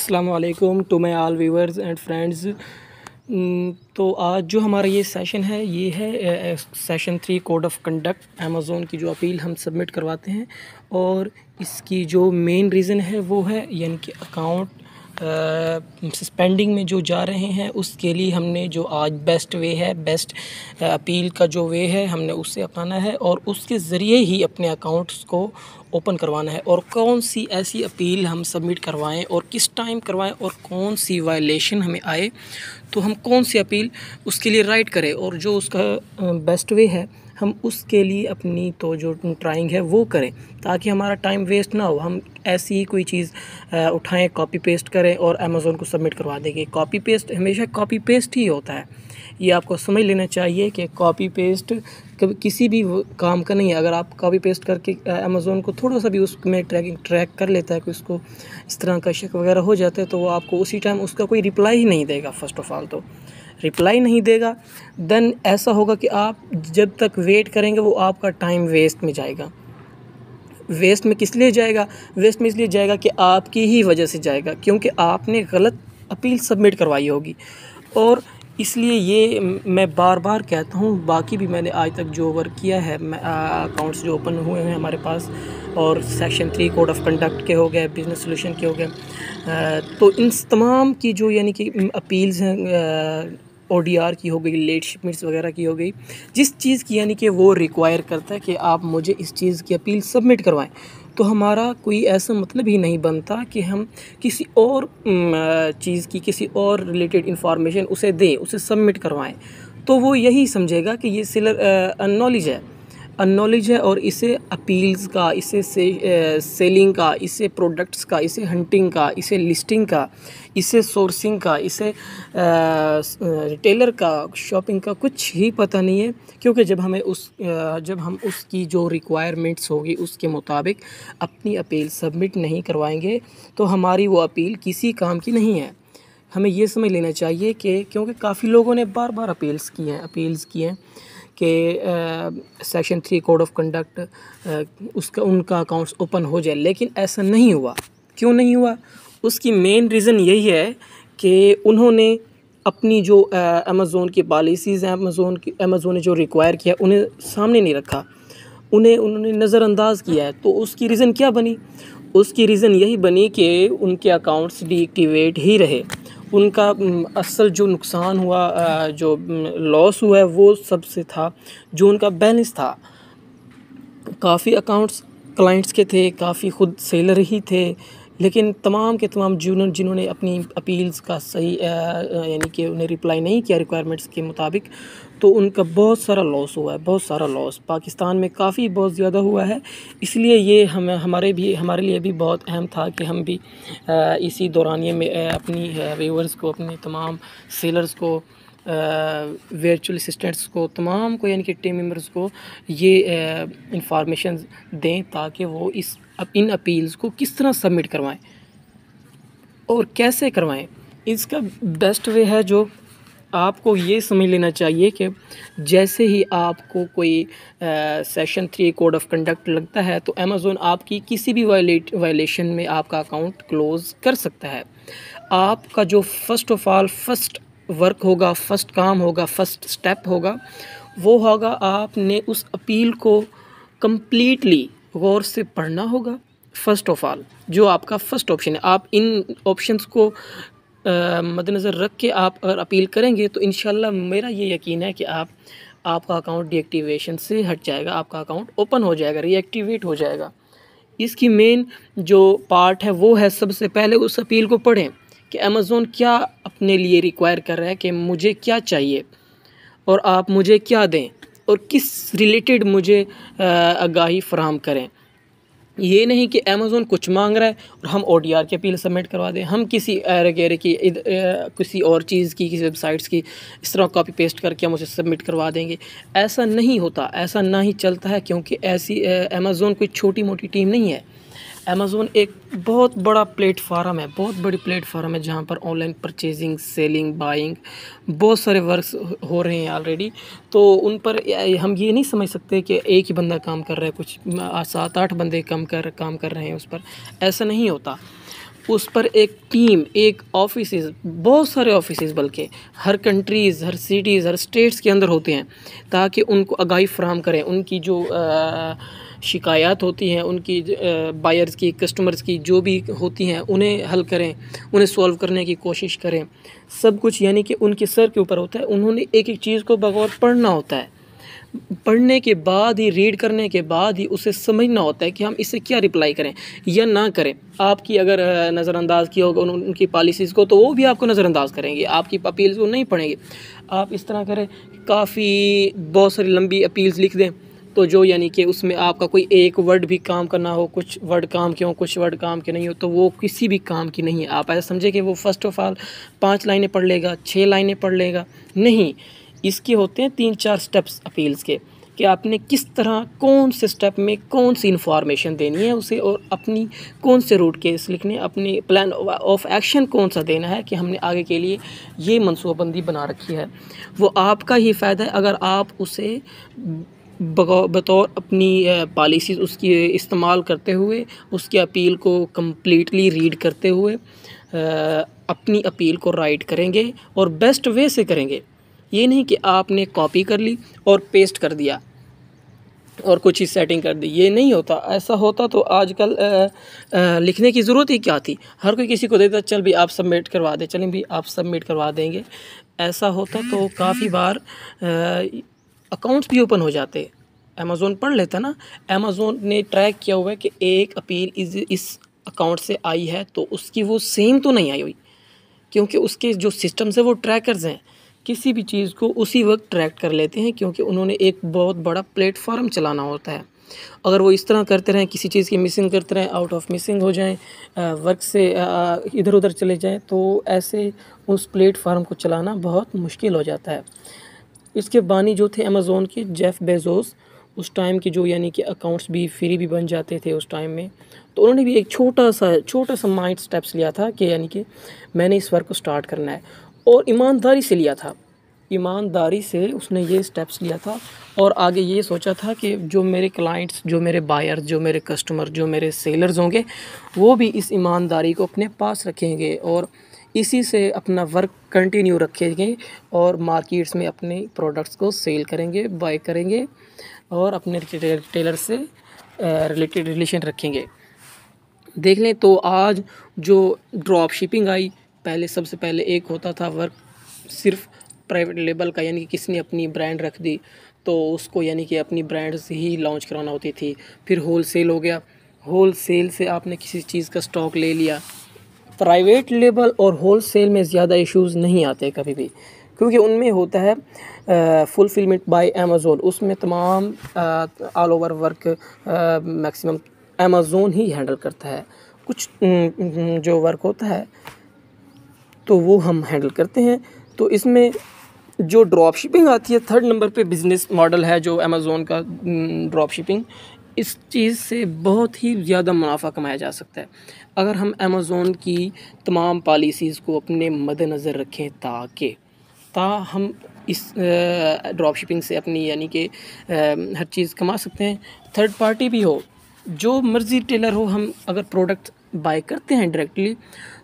वालेकुम to my all viewers and friends तो आज जो हमारा ये सेशन है ये है session three code of conduct Amazon की जो अपील हम सबमिट करवाते हैं और इसकी जो मेन रीज़न है वो है यानी कि अकाउंट स्पेंडिंग में जो जा रहे हैं उसके लिए हमने जो आज बेस्ट वे है बेस्ट अपील का जो वे है हमने उससे अपनाना है और उसके ज़रिए ही अपने अकाउंट्स को ओपन करवाना है और कौन सी ऐसी अपील हम सबमिट करवाएं और किस टाइम करवाएं और कौन सी वायलेशन हमें आए तो हम कौन सी अपील उसके लिए राइट करें और जो उसका बेस्ट वे है हम उसके लिए अपनी तो जो ट्राइंग है वो करें ताकि हमारा टाइम वेस्ट ना हो हम ऐसी ही कोई चीज़ उठाएं कॉपी पेस्ट करें और अमेज़ोन को सबमिट करवा देंगे कॉपी पेस्ट हमेशा कॉपी पेस्ट ही होता है ये आपको समझ लेना चाहिए कि कॉपी पेस्ट कभी किसी भी काम का नहीं है अगर आप कॉपी पेस्ट करके अमेज़ोन को थोड़ा सा भी उसमें ट्रैकिंग ट्रैक कर लेता है कि उसको इस तरह का शक वगैरह हो जाता है तो वो आपको उसी टाइम उसका कोई रिप्लाई ही नहीं देगा फ़र्स्ट ऑफ़ ऑल तो रिप्लाई नहीं देगा देन ऐसा होगा कि आप जब तक वेट करेंगे वो आपका टाइम वेस्ट में जाएगा वेस्ट में किस लिए जाएगा वेस्ट में इसलिए जाएगा कि आपकी ही वजह से जाएगा क्योंकि आपने गलत अपील सबमिट करवाई होगी और इसलिए ये मैं बार बार कहता हूँ बाकी भी मैंने आज तक जो वर्क किया है अकाउंट्स जो ओपन हुए हैं हमारे पास और section three code of conduct के हो गए बिज़नेस सोल्यूशन के हो गए तो इन तमाम की जो यानी कि अपील्स हैं ओ की हो गई लेट शिपमेंट्स वगैरह की हो गई जिस चीज़ की यानी कि वो रिक्वायर करता है कि आप मुझे इस चीज़ की अपील सबमिट करवाएं तो हमारा कोई ऐसा मतलब ही नहीं बनता कि हम किसी और चीज़ की किसी और रिलेटेड इंफॉर्मेशन उसे दें उसे सबमिट करवाएं तो वो यही समझेगा कि ये सिलर नॉलेज है नॉलेज है और इसे अपील्स का इसे से, सेलिंग का इसे प्रोडक्ट्स का इसे हंटिंग का इसे लिस्टिंग का इसे सोर्सिंग का इसे रिटेलर का शॉपिंग का कुछ ही पता नहीं है क्योंकि जब हमें उस जब हम उसकी जो रिक्वायरमेंट्स होगी उसके मुताबिक अपनी अपील सबमिट नहीं करवाएंगे तो हमारी वो अपील किसी काम की नहीं है हमें ये समझ लेना चाहिए कि क्योंकि काफ़ी लोगों ने बार बार अपील्स की हैं अपील्स की हैं के section three code of conduct उसका उनका अकाउंट्स ओपन हो जाए लेकिन ऐसा नहीं हुआ क्यों नहीं हुआ उसकी मेन रीज़न यही है कि उन्होंने अपनी जो अमेज़ोन की पॉलिसीज़ हैं अमेज़ोन की अमेज़ोन ने जो रिक्वायर किया उन्हें सामने नहीं रखा उन्हें उन्होंने नज़रअंदाज किया है तो उसकी रीज़न क्या बनी उसकी रीज़न यही बनी कि उनके अकाउंट्स डीएक्टिवेट ही रहे उनका असल जो नुकसान हुआ जो लॉस हुआ है वो सबसे था जो उनका बैलेंस था काफ़ी अकाउंट्स क्लाइंट्स के थे काफ़ी ख़ुद सेलर ही थे लेकिन तमाम के तमाम जूनियर जिन्होंने अपनी अपील्स का सही यानी कि उन्हें रिप्लाई नहीं किया रिक्वायरमेंट्स के मुताबिक तो उनका बहुत सारा लॉस हुआ है बहुत सारा लॉस पाकिस्तान में काफ़ी बहुत ज़्यादा हुआ है इसलिए ये हम हमारे भी हमारे लिए भी बहुत अहम था कि हम भी इसी दौरानिए में अपनी व्यूवर्स को अपने तमाम सेलर्स को वर्चुअल असिस्टेंट्स को तमाम को यानी कि टीम मेम्बर्स को ये इंफॉर्मेशन दें ताकि वो इस इन अपील्स को किस तरह सबमिट करवाएं और कैसे करवाएं इसका बेस्ट वे है जो आपको ये समझ लेना चाहिए कि जैसे ही आपको कोई session three code of conduct लगता है तो अमेज़ोन आपकी किसी भी वायलेट वायलेशन में आपका अकाउंट क्लोज़ कर सकता है आपका जो first of all first work होगा फर्स्ट काम होगा फर्स्ट स्टेप होगा वो होगा आपने उस अपील को कम्प्लीटली गौर से पढ़ना होगा फ़र्स्ट ऑफ़ ऑल जो आपका फ़र्स्ट ऑप्शन है आप इन ऑप्शंस को मद्देनज़र रख के आप अगर अपील करेंगे तो इन मेरा ये यकीन है कि आप आपका अकाउंट डीएक्टिवेशन से हट जाएगा आपका अकाउंट ओपन हो जाएगा रीएक्टिवेट हो जाएगा इसकी मेन जो पार्ट है वो है सबसे पहले उस अपील को पढ़ें कि अमेज़ोन क्या अपने लिए रिक्वायर कर रहा है कि मुझे क्या चाहिए और आप मुझे क्या दें और किस रिलेटेड मुझे आगाही फ्राहम करें ये नहीं कि अमेज़ोन कुछ मांग रहा है और हम ओ डी आर की अपील सबमिट करवा दें हम किसी एरे की इद, ए, किसी और चीज़ की किसी वेबसाइट्स की इस तरह कॉपी पेस्ट करके हम उसे सबमिट करवा देंगे ऐसा नहीं होता ऐसा ना ही चलता है क्योंकि ऐसी अमेज़ोन कोई छोटी मोटी टीम नहीं है अमेज़ोन एक बहुत बड़ा प्लेटफार्म है बहुत बड़ी प्लेटफार्म है जहाँ पर ऑनलाइन परचेजिंग सेलिंग बाइंग बहुत सारे वर्क हो रहे हैं ऑलरेडी तो उन पर हम ये नहीं समझ सकते कि एक ही बंदा काम कर रहा है कुछ सात आठ बंदे कम कर काम कर रहे हैं उस पर ऐसा नहीं होता उस पर एक टीम एक ऑफिस बहुत सारे ऑफिस बल्कि हर कंट्रीज़ हर सिटीज़ हर स्टेट्स के अंदर होते हैं ताकि उनको आगाही फ्राहम करें उनकी जो आ, शिकायत होती हैं उनकी बायर्स की कस्टमर्स की जो भी होती हैं उन्हें हल करें उन्हें सॉल्व करने की कोशिश करें सब कुछ यानी कि उनके सर के ऊपर होता है उन्होंने एक एक चीज़ को बगौर पढ़ना होता है पढ़ने के बाद ही रीड करने के बाद ही उसे समझना होता है कि हम इसे क्या रिप्लाई करें या ना करें आपकी अगर नज़रअंदाज किया होगा उनकी पॉलिसीज़ को तो वो भी आपको नज़रअंदाज करेंगे आपकी अपील्स वो नहीं पढ़ेंगे आप इस तरह करें काफ़ी बहुत सारी लंबी अपील्स लिख दें तो जो यानी कि उसमें आपका कोई एक वर्ड भी काम करना हो कुछ वर्ड काम के हों कुछ वर्ड काम के नहीं हो तो वो किसी भी काम की नहीं है आप ऐसा समझे कि वो फ़र्स्ट ऑफ ऑल पाँच लाइनें पढ़ लेगा छः लाइनें पढ़ लेगा नहीं इसके होते हैं तीन चार स्टेप्स अपील्स के कि आपने किस तरह कौन से स्टेप में कौन सी इन्फॉर्मेशन देनी है उसे और अपनी कौन से रूट केस लिखने अपने प्लान ऑफ एक्शन कौन सा देना है कि हमने आगे के लिए ये मनसूबाबंदी बना रखी है वो आपका ही फ़ायदा है अगर आप उसे बतौर अपनी पॉलिसीज़ उसकी इस्तेमाल करते हुए उसकी अपील को कम्प्लीटली रीड करते हुए अपनी अपील को राइट करेंगे और बेस्ट वे से करेंगे ये नहीं कि आपने कॉपी कर ली और पेस्ट कर दिया और कुछ ही सेटिंग कर दी ये नहीं होता ऐसा होता तो आजकल लिखने की ज़रूरत ही क्या थी हर कोई किसी को देता चल भी आप सबमिट करवा दें चलें भी आप सबमिट करवा देंगे ऐसा होता तो काफ़ी बार आ, अकाउंट्स भी ओपन हो जाते अमेज़ोन पढ़ लेता ना अमेज़ोन ने ट्रैक किया हुआ है कि एक अपील इस इस अकाउंट से आई है तो उसकी वो सेम तो नहीं आई हुई क्योंकि उसके जो सिस्टम्स हैं वो ट्रैकर्स हैं किसी भी चीज़ को उसी वक्त ट्रैक कर लेते हैं क्योंकि उन्होंने एक बहुत बड़ा प्लेटफार्म चलाना होता है अगर वो इस तरह करते रहें किसी चीज़ की मिसिंग करते रहें आउट ऑफ मिसिंग हो जाएं वर्क से इधर उधर चले जाएं तो ऐसे उस प्लेटफार्म को चलाना बहुत मुश्किल हो जाता है इसके बानी जो थे अमेज़ोन के जेफ़ बेजोस उस टाइम के जो यानी कि अकाउंट्स भी फ्री भी बन जाते थे उस टाइम में तो उन्होंने भी एक छोटा सा छोटा सा माइंड स्टेप्स लिया था कि यानी कि मैंने इस वर्क को स्टार्ट करना है और ईमानदारी से लिया था ईमानदारी से उसने ये स्टेप्स लिया था और आगे ये सोचा था कि जो मेरे क्लाइंट्स जो मेरे बायर जो मेरे कस्टमर जो मेरे सेलर्स होंगे वो भी इस ईमानदारी को अपने पास रखेंगे और इसी से अपना वर्क कंटिन्यू रखेंगे और मार्केट्स में अपने प्रोडक्ट्स को सेल करेंगे बाय करेंगे और अपने टेलर से रिलेटेड रिलेशन रखेंगे देख लें तो आज जो ड्रॉप शिपिंग आई पहले सबसे पहले एक होता था वर्क सिर्फ प्राइवेट लेबल का यानी कि किसी ने अपनी ब्रांड रख दी तो उसको यानी कि अपनी ब्रांड से ही लॉन्च कराना होती थी फिर होल सेल हो गया होल सेल से आपने किसी चीज़ का स्टॉक ले लिया प्राइवेट लेबल और होल सेल में ज़्यादा इश्यूज़ नहीं आते कभी भी क्योंकि उनमें होता है फुलफिलमेंट बाय अमेज़ोन उसमें तमाम all over work maximum Amazon ही हैंडल करता है कुछ जो वर्क होता है तो वो हम हैंडल करते हैं तो इसमें जो ड्रॉप शिपिंग आती है थर्ड नंबर पे बिज़नेस मॉडल है जो अमेज़ोन का ड्रॉप शिपिंग इस चीज़ से बहुत ही ज़्यादा मुनाफा कमाया जा सकता है अगर हम अमेज़ोन की तमाम पॉलिसीज़ को अपने मद्दनज़र रखें ताकि ता हम इस ड्रॉप शिपिंग से अपनी यानी कि हर चीज़ कमा सकते हैं थर्ड पार्टी भी हो जो मर्ज़ी टेलर हो हम अगर प्रोडक्ट बाय करते हैं डायरेक्टली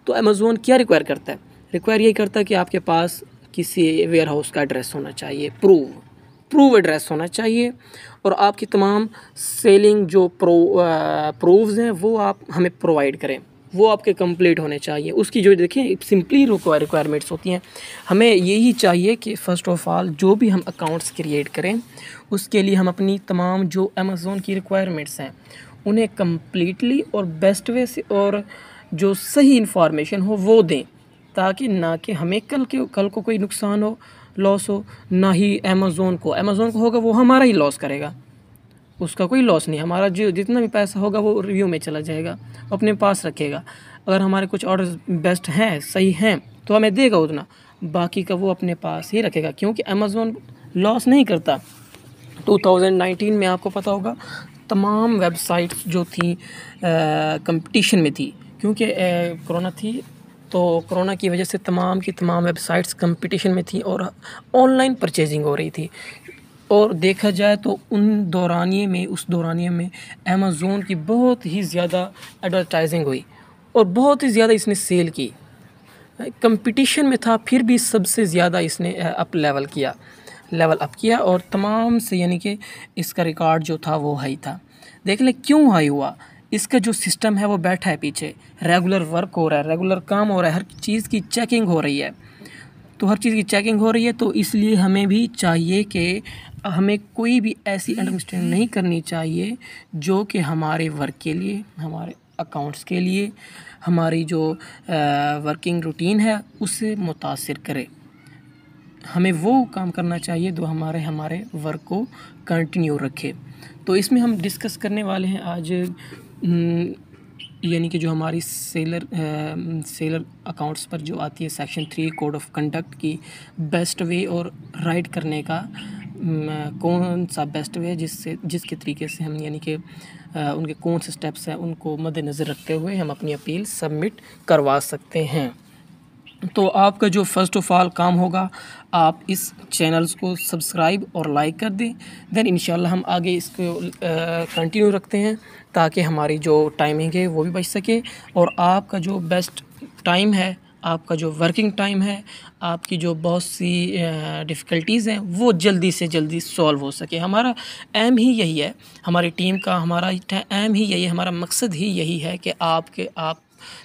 तो अमेज़ोन क्या रिक्वायर करता है रिक्वायर यही करता है कि आपके पास किसी वेयर हाउस का एड्रेस होना चाहिए प्रूव प्रूव एड्रेस होना चाहिए और आपकी तमाम सेलिंग जो प्रो प्रूव्स हैं वो आप हमें प्रोवाइड करें वो आपके कंप्लीट होने चाहिए उसकी जो देखें सिंपली रिक्वायरमेंट्स होती हैं हमें यही चाहिए कि फ़र्स्ट ऑफ़ ऑल जो भी हम अकाउंट्स क्रिएट करें उसके लिए हम अपनी तमाम जो अमेज़ोन की रिक्वायरमेंट्स हैं उन्हें कम्प्लीटली और बेस्ट वे से और जो सही इन्फॉर्मेशन हो वो दें ताकि ना कि हमें कल के कल को कोई नुकसान हो लॉस हो ना ही अमेज़ोन को अमेज़ोन को होगा वो हमारा ही लॉस करेगा उसका कोई लॉस नहीं हमारा जो जितना भी पैसा होगा वो रिव्यू में चला जाएगा अपने पास रखेगा अगर हमारे कुछ ऑर्डर बेस्ट हैं सही हैं तो हमें देगा उतना बाकी का वो अपने पास ही रखेगा क्योंकि अमेज़ोन लॉस नहीं करता 2019 में आपको पता होगा तमाम वेबसाइट्स जो थी कंपटीशन में थी क्योंकि कोरोना थी तो कोरोना की वजह से तमाम की तमाम वेबसाइट्स कंपटीशन में थी और ऑनलाइन परचेजिंग हो रही थी और देखा जाए तो उन दौरानिए में उस दौरानिए में अमेज़ोन की बहुत ही ज़्यादा एडवर्टाइजिंग हुई और बहुत ही ज़्यादा इसने सेल की कंपटीशन में था फिर भी सबसे ज़्यादा इसने अप लेवल किया लेवल अप किया और तमाम से यानी कि इसका रिकॉर्ड जो था वो हाई था देख लें क्यों हाई हुआ इसका जो सिस्टम है वो बैठा है पीछे रेगुलर वर्क हो रहा है रेगुलर काम हो रहा है हर चीज़ की चेकिंग हो रही है तो हर चीज़ की चेकिंग हो रही है तो इसलिए हमें भी चाहिए कि हमें कोई भी ऐसी अंडरस्टैंड नहीं करनी चाहिए जो कि हमारे वर्क के लिए हमारे अकाउंट्स के लिए हमारी जो वर्किंग रूटीन है उससे मुतासर करे हमें वो काम करना चाहिए जो हमारे हमारे वर्क को कंटिन्यू रखे तो इसमें हम डिस्कस करने वाले हैं आज हम्म, यानी कि जो हमारी सेलर सेलर अकाउंट्स पर जो आती है section three code of conduct की बेस्ट वे और राइट करने का हम्म, कौन सा बेस्ट वे है जिससे जिसके तरीके से हम यानी कि उनके कौन से स्टेप्स हैं उनको मद्देनज़र रखते हुए हम अपनी अपील सबमिट करवा सकते हैं तो आपका जो फ़र्स्ट ऑफ़ ऑल काम होगा आप इस चैनल्स को सब्सक्राइब और लाइक कर दें देन इन हम आगे इसको कंटिन्यू रखते हैं ताकि हमारी जो टाइमिंग है वो भी बच सके और आपका जो बेस्ट टाइम है आपका जो वर्किंग टाइम है आपकी जो बहुत सी डिफ़िकल्टीज़ हैं वो जल्दी से जल्दी सॉल्व हो सके हमारा एम ही यही है हमारी टीम का हमारा एम ही यही है हमारा मकसद ही यही है कि आपके आप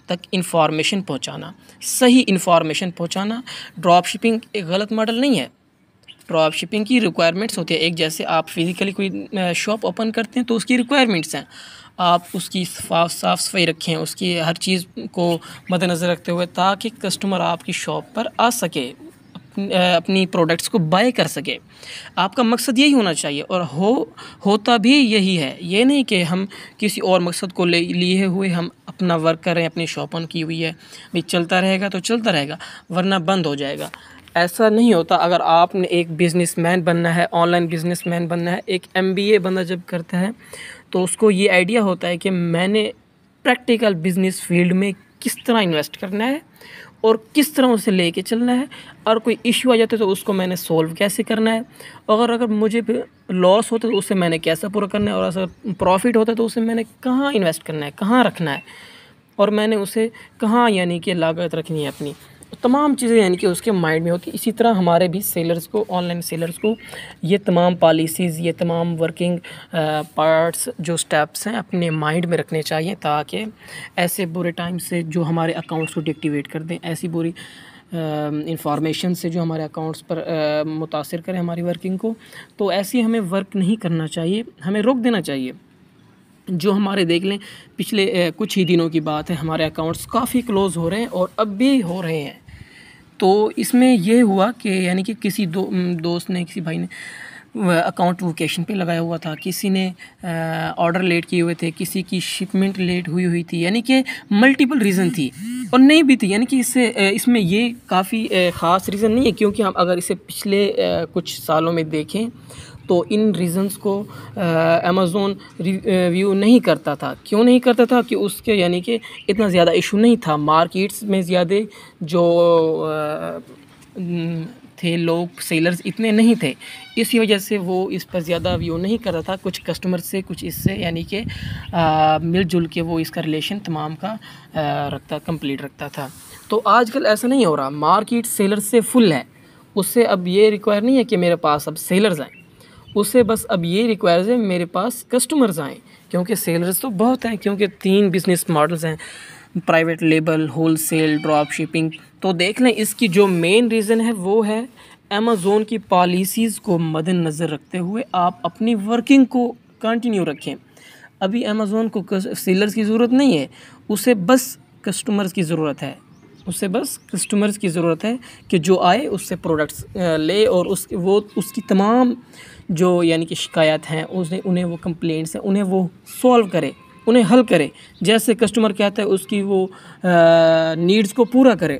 तक इन्फॉर्मेशन पहुंचाना सही इन्फॉर्मेशन पहुंचाना ड्रॉप शिपिंग एक गलत मॉडल नहीं है ड्रॉप शिपिंग की रिक्वायरमेंट्स होती है एक जैसे आप फिज़िकली कोई शॉप ओपन करते हैं तो उसकी रिक्वायरमेंट्स हैं आप उसकी साफ साफ सफाई रखें उसकी हर चीज़ को मद्दनज़र रखते हुए ताकि कस्टमर आपकी शॉप पर आ सके अपनी प्रोडक्ट्स को बाय कर सके आपका मकसद यही होना चाहिए और हो होता भी यही है ये नहीं कि हम किसी और मकसद को ले लिए हुए हम अपना वर्क कर रहे हैं अपनी शॉप ऑन की हुई है भी चलता रहेगा तो चलता रहेगा वरना बंद हो जाएगा ऐसा नहीं होता अगर आपने एक बिजनेसमैन बनना है ऑनलाइन बिजनेसमैन बनना है एक एमबीए बंदा जब करता है तो उसको ये आइडिया होता है कि मैंने प्रैक्टिकल बिजनेस फील्ड में किस तरह इन्वेस्ट करना है और किस तरह उसे कर चलना है और कोई इशू आ जाता है तो उसको मैंने सोल्व कैसे करना है और अगर मुझे लॉस होता है तो उसे मैंने कैसे पूरा करना है और अगर प्रॉफिट होता है तो उसे मैंने कहाँ इन्वेस्ट करना है कहाँ रखना है और मैंने उसे कहाँ यानी कि लागत रखनी है अपनी तो तमाम चीज़ें यानी कि उसके माइंड में होती इसी तरह हमारे भी सेलर्स को ऑनलाइन सेलर्स को ये तमाम पॉलिसीज़ ये तमाम वर्किंग पार्ट्स जो स्टेप्स हैं अपने माइंड में रखने चाहिए ताकि ऐसे बुरे टाइम से जो हमारे अकाउंट्स को डिक्टिवेट कर दें ऐसी बुरी इंफॉर्मेशन से जो हमारे अकाउंट्स पर मुतासर करें हमारी वर्किंग को तो ऐसी हमें वर्क नहीं करना चाहिए हमें रोक देना चाहिए जो हमारे देख लें पिछले कुछ ही दिनों की बात है हमारे अकाउंट्स काफ़ी क्लोज़ हो रहे हैं और अब भी हो रहे हैं तो इसमें यह हुआ कि यानी कि किसी दो दोस्त ने किसी भाई ने अकाउंट वोकेशन पे लगाया हुआ था किसी ने ऑर्डर लेट किए हुए थे किसी की शिपमेंट लेट हुई हुई थी यानी कि मल्टीपल रीज़न थी और नहीं भी थी यानी कि इससे इसमें ये काफ़ी ख़ास रीज़न नहीं है क्योंकि हम अगर इसे पिछले कुछ सालों में देखें तो इन रीज़न्स को अमेज़ोन व्यू नहीं करता था क्यों नहीं करता था कि उसके यानी कि इतना ज़्यादा इशू नहीं था मार्केट्स में ज़्यादा जो थे लोग सेलर्स इतने नहीं थे इसी वजह से वो इस पर ज़्यादा व्यू नहीं कर रहा था कुछ कस्टमर से कुछ इससे यानी कि मिलजुल के वो इसका रिलेशन तमाम का आ, रखता कंप्लीट रखता था तो आजकल ऐसा नहीं हो रहा मार्केट सेलर से फुल है उससे अब ये रिक्वायर नहीं है कि मेरे पास अब सेलर्स आएँ उसे बस अब ये रिक्वायर्स है मेरे पास कस्टमर्स आएँ क्योंकि सेलर्स तो बहुत हैं क्योंकि तीन बिजनेस मॉडल्स हैं private label wholesale drop shipping तो देख लें इसकी जो मेन रीज़न है वो है अमेज़ोन की पॉलिसीज़ को मद्दनज़र नज़र रखते हुए आप अपनी वर्किंग को कंटिन्यू रखें अभी अमेज़ोन को सेलर्स की ज़रूरत नहीं है उसे बस कस्टमर्स की ज़रूरत है उसे बस कस्टमर्स की ज़रूरत है कि जो आए उससे प्रोडक्ट्स ले और उस वो उसकी तमाम जो यानी कि शिकायत हैं उसने उन्हें वो कंप्लेंट्स हैं उन्हें वो सॉल्व करे उन्हें हल करे जैसे कस्टमर कहता है उसकी वो नीड्स को पूरा करे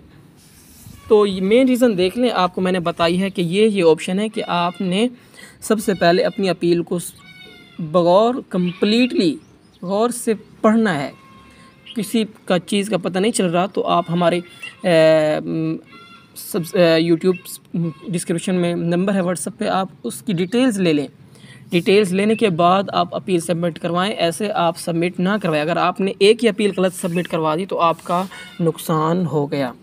तो मेन रीज़न देख लें आपको मैंने बताई है कि ये ये ऑप्शन है कि आपने सबसे पहले अपनी अपील को बगौर कम्प्लीटली गौर से पढ़ना है किसी का चीज़ का पता नहीं चल रहा तो आप हमारे सब यूट्यूब डिस्क्रिप्शन में नंबर है व्हाट्सअप पे आप उसकी डिटेल्स ले लें डिटेल्स लेने के बाद आप अपील सबमिट करवाएं ऐसे आप सबमिट ना करवाएं अगर आपने एक ही अपील गलत सबमिट करवा दी तो आपका नुकसान हो गया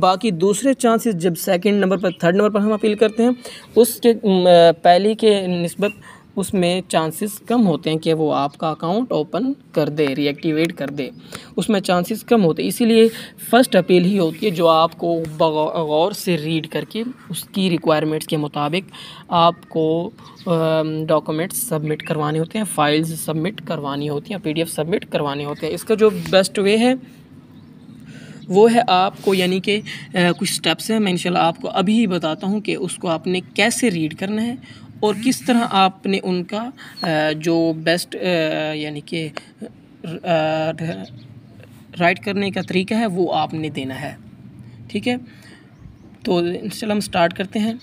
बाकी दूसरे चांसेस जब सेकंड नंबर पर थर्ड नंबर पर हम अपील करते हैं उसके mm, uh, पहली के नस्बत उसमें चांसेस कम होते हैं कि वो आपका अकाउंट ओपन कर दे रिएक्टिवेट कर दे उसमें चांसेस कम होते हैं इसीलिए फ़र्स्ट अपील ही होती है जो आपको गौर से रीड करके उसकी रिक्वायरमेंट्स के मुताबिक आपको डॉक्यूमेंट्स सबमिट करवाने होते हैं फाइल्स सबमिट करवानी होती हैं पी सबमिट करवाने होते हैं इसका जो बेस्ट वे है वो है आपको यानी कि कुछ स्टेप्स हैं मैं इंशाल्लाह आपको अभी ही बताता हूँ कि उसको आपने कैसे रीड करना है और किस तरह आपने उनका जो बेस्ट यानी कि राइट करने का तरीका है वो आपने देना है ठीक है तो चल हम स्टार्ट करते हैं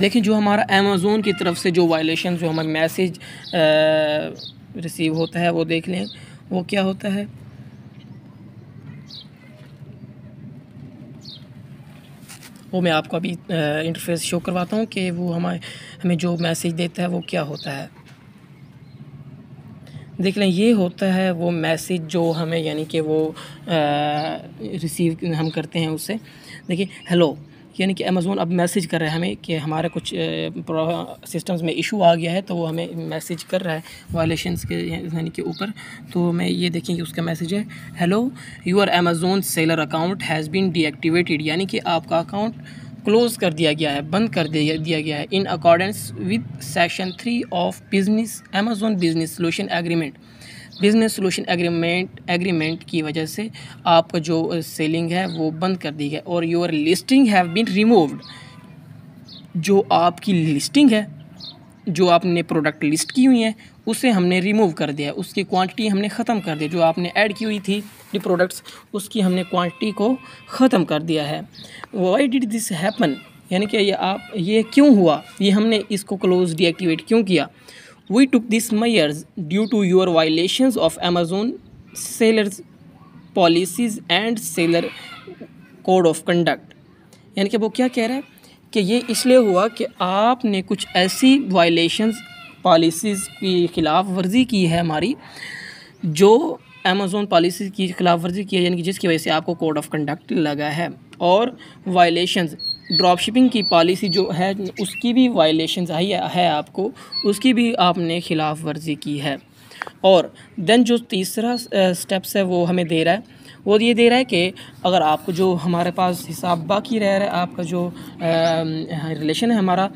देखिए जो हमारा अमेज़ोन की तरफ से जो वायलेशन जो हमें मैसेज रिसीव होता है वो देख लें वो क्या होता है वो मैं आपको अभी इंटरफेस शो करवाता हूँ कि वो हमारे हमें जो मैसेज देता है वो क्या होता है देख लें ये होता है वो मैसेज जो हमें यानी कि वो रिसीव हम करते हैं उससे देखिए हेलो यानी कि अमेज़ोन अब मैसेज कर रहा है हमें कि हमारा कुछ सिस्टम्स में इशू आ गया है तो वो हमें मैसेज कर रहा है वायलेशंस के यानी कि ऊपर तो मैं ये देखें कि उसका मैसेज है hello your Amazon seller account has been deactivated यानी कि आपका अकाउंट क्लोज़ कर दिया गया है बंद कर दिया दिया गया है in accordance with section three of business Amazon business solution agreement business solution agreement agreement की वजह से आपका जो सेलिंग है वो बंद कर दी गई और your listing have been removed जो आपकी लिस्टिंग है जो आपने प्रोडक्ट लिस्ट की हुई है उसे हमने रिमूव कर दिया उसकी क्वांटिटी हमने ख़त्म कर दी जो आपने ऐड की हुई थी जो प्रोडक्ट्स उसकी हमने क्वांटिटी को ख़त्म कर दिया है वाई डिड दिस हैपन यानी कि ये आप ये क्यों हुआ ये हमने इसको क्लोज डीएक्टिवेट क्यों किया We took these measures due to your violations of Amazon sellers policies and seller code of conduct. यानी कि वो क्या कह रहा है कि ये इसलिए हुआ कि आपने कुछ ऐसी वायलेशंस पॉलिसीज़ की ख़िलाफ़ वर्जी की है हमारी जो अमेज़ोन पॉलिसी की खिलाफ वर्जी की है यानी कि जिसकी वजह से आपको कोड ऑफ कंडक्ट लगा है और वायलेशंस ड्रॉप शिपिंग की पॉलिसी जो है उसकी भी वायलेशन आई है आपको उसकी भी आपने खिलाफ वर्जी की है और देन जो तीसरा स्टेप्स है वो हमें दे रहा है वो ये दे रहा है कि अगर आपको जो हमारे पास हिसाब बाकी रह रहा है आपका जो रिलेशन है हमारा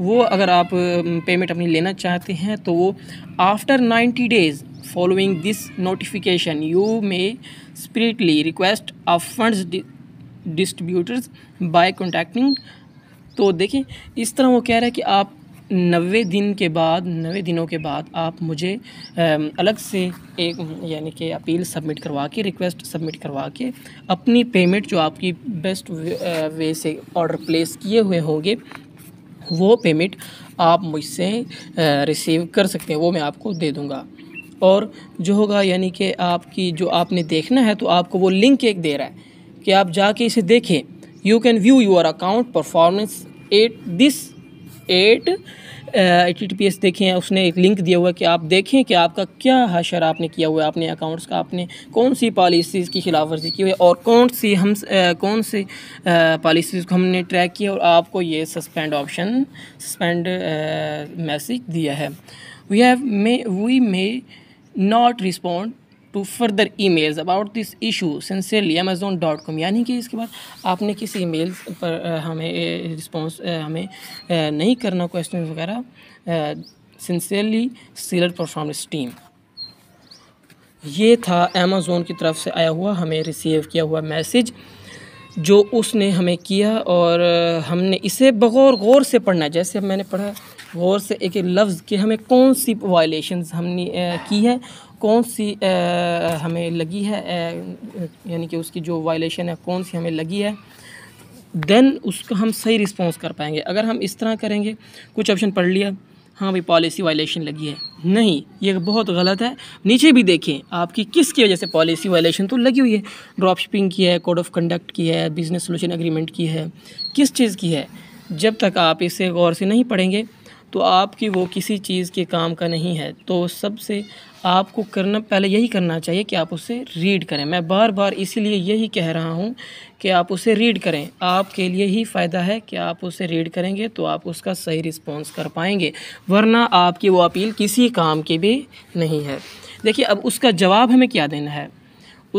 वो अगर आप पेमेंट अपनी लेना चाहते हैं तो वो after ninety days following this notification you may separately request of funds distributors by contacting तो देखिए इस तरह वो कह रहा है कि आप नवे दिन के बाद नवे दिनों के बाद आप मुझे अलग से एक यानी कि अपील सबमिट करवा के रिक्वेस्ट सबमिट करवा के अपनी पेमेंट जो आपकी बेस्ट वे, वे से ऑर्डर प्लेस किए हुए होंगे वो पेमेंट आप मुझसे रिसीव कर सकते हैं वो मैं आपको दे दूँगा और जो होगा यानी कि आपकी जो आपने देखना है तो आपको वो लिंक एक दे रहा है कि आप जाके इसे देखें you can view your account performance at this at H T P S देखें उसने एक लिंक दिया हुआ है कि आप देखें कि आपका क्या हशर आपने किया हुआ है अपने अकाउंट्स का आपने कौन सी पॉलिसीज़ की खिलाफ वर्जी की हुई है और कौन सी हम आ, कौन सी पॉलिसीज़ को हमने ट्रैक किया और आपको ये सस्पेंड ऑप्शन सस्पेंड मैसेज दिया है we have may we may not respond to further emails about this issue sincerely Amazon dot com यानी कि इसके बाद आपने किसी ईमेल पर हमें रिस्पॉन्स हमें नहीं करना क्वेश्चन वगैरह सिंसियरली सीलर परफॉर्मेंस टीम ये था अमेज़ोन की तरफ से आया हुआ हमें रिसीव किया हुआ मैसेज जो उसने हमें किया और हमने इसे बगौर गौर से पढ़ना जैसे मैंने पढ़ा गौर से एक लफ्ज़ कि हमें कौन सी वायलेशंस हमने की है कौन सी आ, हमें लगी है यानी कि उसकी जो वायलेशन है कौन सी हमें लगी है देन उसका हम सही रिस्पॉन्स कर पाएंगे अगर हम इस तरह करेंगे कुछ ऑप्शन पढ़ लिया हाँ भाई पॉलिसी वायलेशन लगी है नहीं ये बहुत गलत है नीचे भी देखें आपकी किस की वजह से पॉलिसी वायलेशन तो लगी हुई है ड्रॉप शिपिंग की है कोड ऑफ कंडक्ट की है बिज़नेस सोल्यूशन एग्रीमेंट की है किस चीज़ की है जब तक आप इसे गौर से नहीं पढ़ेंगे तो आपकी वो किसी चीज़ के काम का नहीं है तो सबसे आपको करना पहले यही करना चाहिए कि आप उसे रीड करें मैं बार बार इसीलिए यही कह रहा हूँ कि आप उसे रीड करें आपके लिए ही फ़ायदा है कि आप उसे रीड करेंगे तो आप उसका सही रिस्पॉन्स कर पाएंगे वरना आपकी वो अपील किसी काम की भी नहीं है देखिए अब उसका जवाब हमें क्या देना है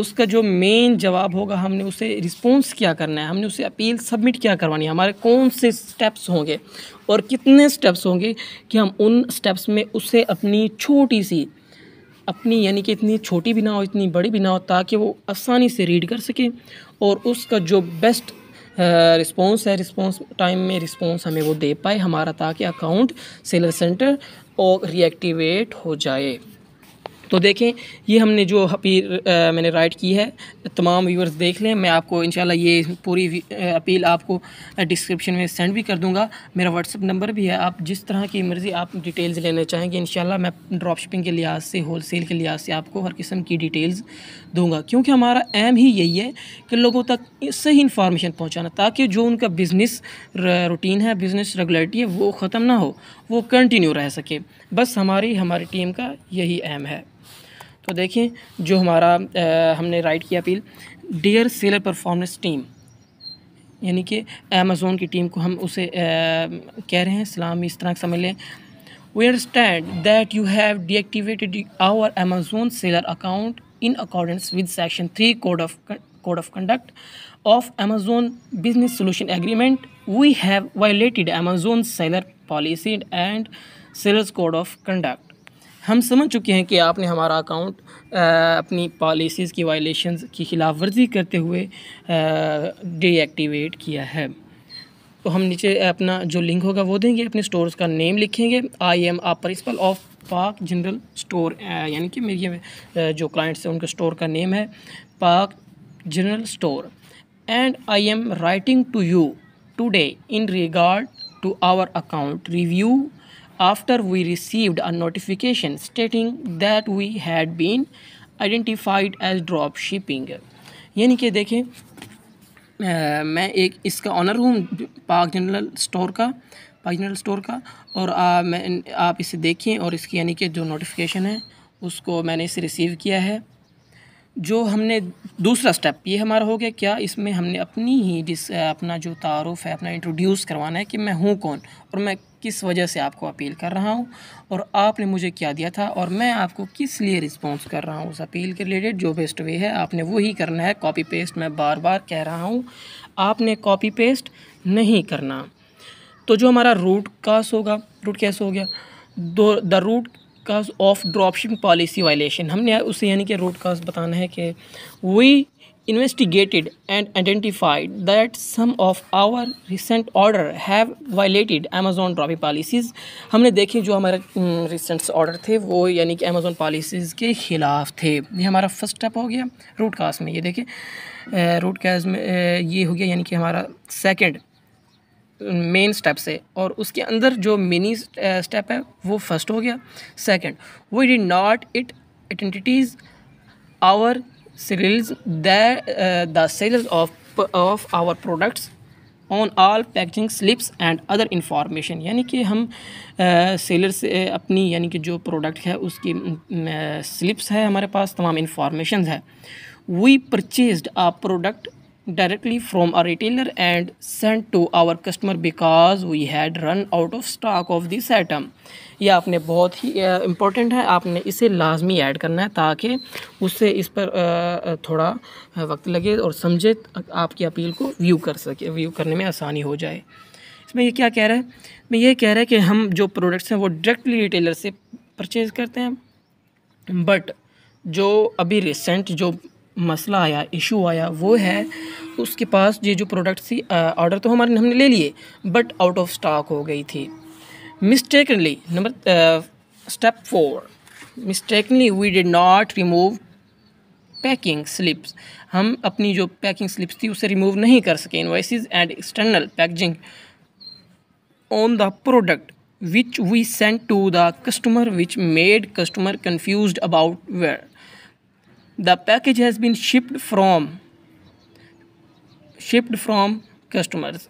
उसका जो मेन जवाब होगा हमने उसे रिस्पॉन्स क्या करना है हमने उसे अपील सबमिट क्या करवानी है हमारे कौन से स्टेप्स होंगे और कितने स्टेप्स होंगे कि हम उन स्टेप्स में उसे अपनी छोटी सी अपनी यानी कि इतनी छोटी भी ना हो इतनी बड़ी भी ना हो ताकि वो आसानी से रीड कर सके और उसका जो बेस्ट रिस्पॉन्स है रिस्पॉन्स टाइम में रिस्पॉन्स हमें वो दे पाए हमारा ताकि अकाउंट सेलर सेंटर और रिएक्टिवेट हो जाए तो देखें ये हमने जो अपील मैंने राइट की है तमाम व्यूअर्स देख लें मैं आपको इन ये पूरी अपील आपको डिस्क्रिप्शन में सेंड भी कर दूंगा मेरा व्हाट्सअप नंबर भी है आप जिस तरह की मर्ज़ी आप डिटेल्स लेना चाहेंगे इन मैं ड्रॉप शिपिंग के लिहाज से होल सेल के लिहाज से आपको हर किस्म की डिटेल्स दूँगा क्योंकि हमारा एम ही यही है कि लोगों तक सही इन्फॉर्मेशन पहुँचाना ताकि जो उनका बिज़नेस रूटीन है बिज़नेस रेगुलरिटी है वो ख़त्म ना हो वो कंटिन्यू रह सके बस हमारी हमारी टीम का यही एम है तो देखें जो हमारा आ, हमने राइट किया appeal dear seller performance team यानी कि अमेज़ोन की टीम को हम उसे आ, कह रहे हैं सलाम इस तरह समझ लें we understand that you have deactivated our Amazon seller account in accordance with section three code of code of conduct of Amazon business solution agreement we have violated Amazon seller policy and sellers code of conduct हम समझ चुके हैं कि आपने हमारा account अपनी policies की violation की खिलाफ वर्जी करते हुए डीएक्टिवेट किया है तो हम नीचे अपना जो लिंक होगा वो देंगे अपने स्टोर्स का नेम लिखेंगे I am a principal of Pak general store यानी कि मेरी जो क्लाइंट्स हैं उनके स्टोर का नेम है Pak general store and I am writing to you today in regard to our account review after we received a notification stating that we had been identified as drop shipping यानी कि देखें आ, मैं एक इसका honour हूँ पाक general store का पाक जनरल स्टोर का और आ, मैं आप इसे देखें और इसकी यानी कि जो नोटिफिकेशन है उसको मैंने इसे रिसीव किया है जो हमने दूसरा स्टेप ये हमारा हो गया क्या इसमें हमने अपनी ही डिस अपना जो तारुफ है अपना इंट्रोड्यूस करवाना है कि मैं हूँ कौन और मैं किस वजह से आपको अपील कर रहा हूँ और आपने मुझे क्या दिया था और मैं आपको किस लिए रिस्पॉन्स कर रहा हूँ उस अपील के रिलेटेड जो बेस्ट वे है आपने वही करना है कॉपी पेस्ट मैं बार बार कह रहा हूँ आपने कॉपी पेस्ट नहीं करना तो जो हमारा रूट कास होगा रूट कैसे हो गया दो the root cause of dropshipping policy violation हमने उसे यानी कि रूट काज बताना है कि we investigated and identified that some of our recent order have violated Amazon dropping policies हमने देखे जो हमारे रिसेंट ऑर्डर थे वो यानी कि अमेजोन पॉलिसीज़ के ख़िलाफ़ थे ये हमारा फर्स्ट स्टेप हो गया रूट काज में ये देखें रूट काज में ये हो गया यानी कि हमारा सेकेंड मेन स्टेप से और उसके अंदर जो मिनी स्टेप uh, है वो फर्स्ट हो गया second we did not it identities our sales the sales of of our products on all packaging slips and other information यानी कि हम सेलर uh, से uh, अपनी यानी कि जो प्रोडक्ट है उसकी स्लिप्स है हमारे पास तमाम इंफॉर्मेशन है we purchase a product directly from a retailer and sent to our customer because we had run out of stock of this item ये आपने बहुत ही इम्पोर्टेंट है आपने इसे लाजमी ऐड करना है ताकि उससे इस पर थोड़ा वक्त लगे और समझे आपकी अपील को व्यू कर सके व्यू करने में आसानी हो जाए इसमें ये क्या कह रहा है मैं ये कह रहा है कि हम जो प्रोडक्ट्स हैं वो डायरेक्टली रिटेलर से परचेज़ करते हैं बट जो अभी रिसेंट जो मसला आया इशू आया वो है उसके पास ये जो प्रोडक्ट थी ऑर्डर तो हमारे हमने ले लिए बट आउट ऑफ स्टॉक हो गई थी mistakenly number step four mistakenly we did not remove packing slips हम अपनी जो पैकिंग स्लिप्स थी उसे रिमूव नहीं कर सके invoices and external packaging on the product which we sent to the customer which made customer confuse about where the package has been shift from shift from customers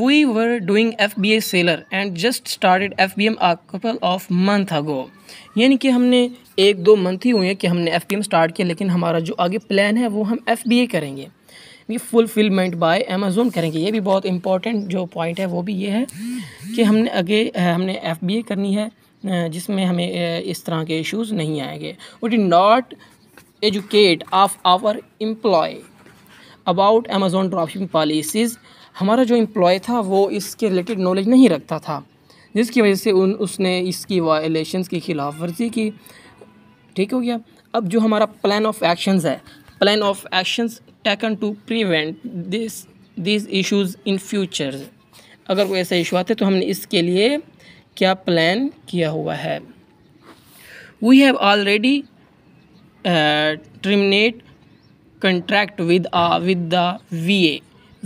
we were doing F B A seller and just started F B M a couple of month ago यानी कि हमने एक दो month ही हुए हैं कि हमने F B M start किया लेकिन हमारा जो आगे प्लान है वो हम एफ बी ए करेंगे ये फुलफिलमेंट बाय अमेजोन करेंगे ये भी बहुत इंपॉर्टेंट जो पॉइंट है वो भी ये है कि हमने आगे हमने एफ बी ए करनी है जिसमें हमें इस तरह के इश्यूज नहीं आएंगे वो did not educate of our employ about Amazon dropping policies हमारा जो एम्प्लॉय था वो इसके रिलेटेड नॉलेज नहीं रखता था जिसकी वजह से उन उसने इसकी वायलेशन की खिलाफ वर्जी की ठीक हो गया अब जो हमारा प्लान ऑफ एक्शंस है plan of actions taken to prevent this this issues in future अगर कोई ऐसे इशू आते तो हमने इसके लिए क्या प्लान किया हुआ है we have already terminate contract with uh with the we a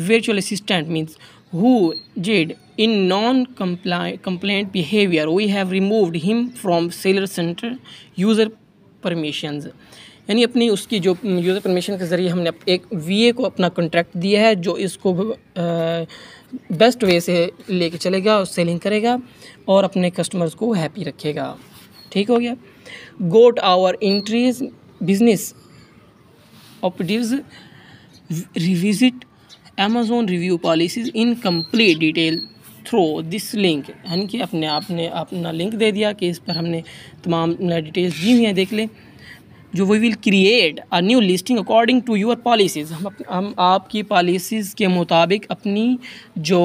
virtual assistant means who Z in non comply compliant behaviour we have removed him from seller centre user permissions यानी अपनी उसकी जो user permission के ज़रिए हमने एक we को अपना कॉन्ट्रैक्ट दिया है जो इसको बेस्ट वे से लेके चलेगा और सेलिंग करेगा और अपने कस्टमर्स को हैप्पी रखेगा ठीक हो गया got our entries business operative revisit Amazon review policies in complete detail through this link यानी कि अपने आपने अपना लिंक दे दिया कि इस पर हमने तमाम डिटेल्स दी हुई हैं देख लें जो we will create a new listing according to your policies हम हम आपकी पॉलिसीज़ के मुताबिक अपनी जो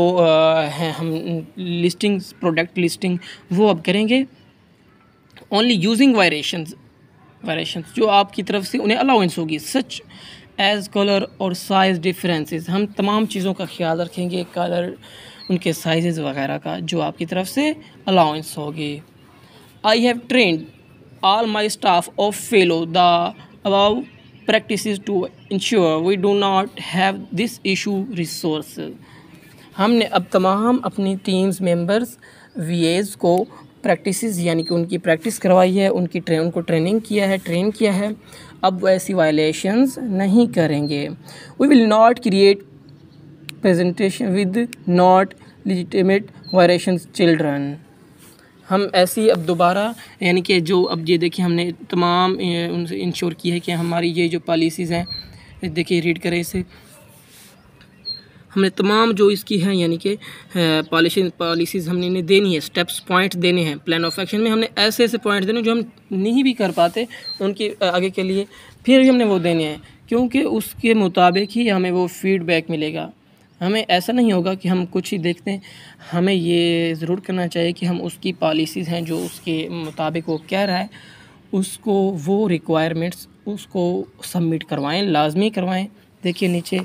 हैं हम लिस्टिंग प्रोडक्ट लिस्टिंग वो अब करेंगे ओनली यूजिंग वायरेशन वायरेशन जो आपकी तरफ से उन्हें अलाउंस होगी सच एज कलर और साइज़ डिफरेंसेस हम तमाम चीज़ों का ख्याल रखेंगे कलर उनके साइज़ वगैरह का जो आपकी तरफ से अलाउंस होगी I have trained all my staff of fellow the above practices to ensure we do not have this issue resources हमने अब तमाम अपनी टीम्स मेंबर्स वीएस को प्रैक्टिसेस यानी कि उनकी प्रैक्टिस करवाई है उनकी ट्रेन उनको ट्रेनिंग किया है ट्रेन किया है अब वो ऐसी वायलेशंस नहीं करेंगे we will not create presentation with not legitimate variations children हम ऐसे ही अब दोबारा यानी कि जो अब ये देखिए हमने तमाम उनसे इंश्योर किया है कि हमारी ये जो पॉलिसीज़ हैं देखिए रीड करें इसे हमने तमाम जो इसकी हैं यानी कि पॉलिसी पॉलिसीज़ हमने इन्हें देनी है स्टेप्स पॉइंट देने हैं प्लान ऑफ एक्शन में हमने ऐसे ऐसे पॉइंट देने जो हम नहीं भी कर पाते उनके आगे के लिए फिर भी हमने वो देने हैं क्योंकि उसके मुताबिक ही हमें वो फीडबैक मिलेगा हमें ऐसा नहीं होगा कि हम कुछ ही देखते हैं हमें ये ज़रूर करना चाहिए कि हम उसकी पॉलिसीज़ हैं जो उसके मुताबिक वो कह रहा है उसको वो रिक्वायरमेंट्स उसको सबमिट करवाएं लाजमी करवाएं देखिए नीचे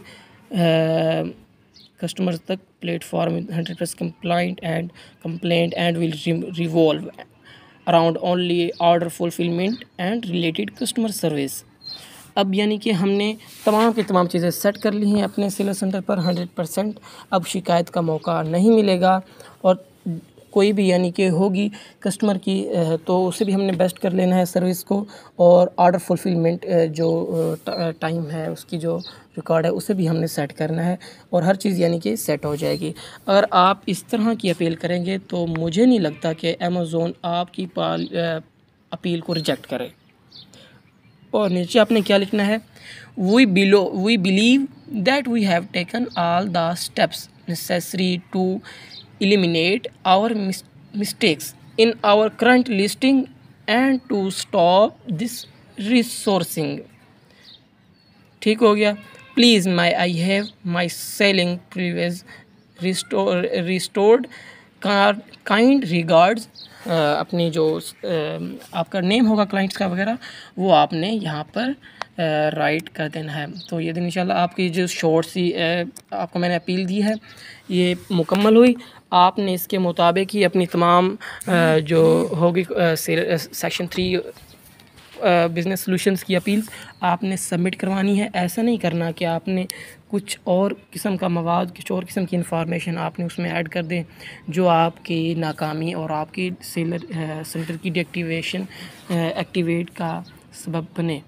कस्टमर्स तक platform hundred percent compliant and complaint and will revolve around only order fulfilment and related customer service अब यानी कि हमने तमाम की तमाम चीज़ें सेट कर ली हैं अपने सेलर सेंटर पर हंड्रेड परसेंट अब शिकायत का मौका नहीं मिलेगा और कोई भी यानी कि होगी कस्टमर की तो उसे भी हमने बेस्ट कर लेना है सर्विस को और ऑर्डर फुलफिलमेंट जो टाइम है उसकी जो रिकॉर्ड है उसे भी हमने सेट करना है और हर चीज़ यानी कि सेट हो जाएगी अगर आप इस तरह की अपील करेंगे तो मुझे नहीं लगता कि अमेज़ोन आपकी पाल अपील को रिजेक्ट करें और नीचे आपने क्या लिखना है we below we believe that we have taken all the steps necessary to eliminate our mistakes in our current listing and to stop this resourcing ठीक हो गया please my I have my selling previous restore restored kind regards अपनी जो आपका name होगा clients का वगैरह वो आपने यहाँ पर राइट कर देना है तो ये दिन इंशाल्लाह आपकी जो शॉर्ट सी आपको मैंने अपील दी है ये मुकम्मल हुई आपने इसके मुताबिक ही अपनी तमाम जो होगी सेक्शन थ्री बिज़नेस सॉल्यूशंस की अपील आपने सबमिट करवानी है ऐसा नहीं करना कि आपने कुछ और किस्म का मवाद कुछ और किस्म की इंफॉर्मेशन आपने उसमें ऐड कर दें जो आपकी नाकामी और आपकी सेलर सेंटर की डीएक्टिवेशन एक्टिवेट का सबब बने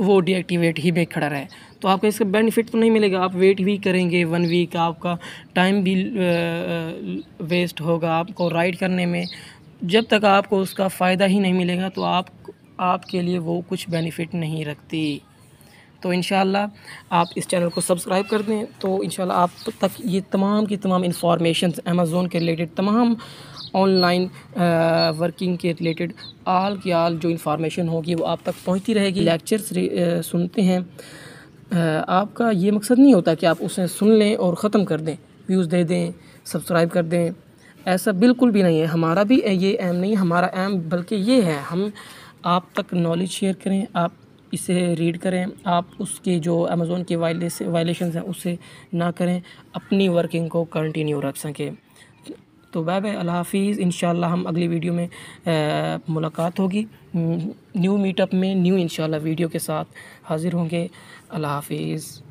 वो डीएक्टिवेट ही में खड़ा रहे तो आपको इसका बेनिफिट तो नहीं मिलेगा आप वेट भी करेंगे वन वीक आपका टाइम भी वेस्ट होगा आपको राइड करने में जब तक आपको उसका फ़ायदा ही नहीं मिलेगा तो आप आपके लिए वो कुछ बेनिफिट नहीं रखती तो इन आप इस चैनल को सब्सक्राइब कर दें तो इन आप तक ये तमाम की तमाम इन्फॉर्मेशन अमेज़ोन के रिलेटेड तमाम ऑनलाइन वर्किंग के रिलेटेड आल की आल जो इन्फॉर्मेशन होगी वो आप तक पहुंचती रहेगी लेक्चर्स सुनते हैं आपका ये मकसद नहीं होता कि आप उसे सुन लें और ख़त्म कर दें व्यूज़ दे दें सब्सक्राइब कर दें ऐसा बिल्कुल भी नहीं है हमारा भी ये एम नहीं हमारा एम बल्कि ये है हम आप तक नॉलेज शेयर करें आप इसे रीड करें आप उसके जो अमेज़ोन के वायलेशन हैं उसे ना करें अपनी वर्किंग को कंटिन्यू रख सकें तो बाय बाय अल्लाह हाफिज़ इन हम अगली वीडियो में आ, मुलाकात होगी न्यू मीटअप में न्यू इन वीडियो के साथ हाज़िर होंगे अल्लाह हाफिज़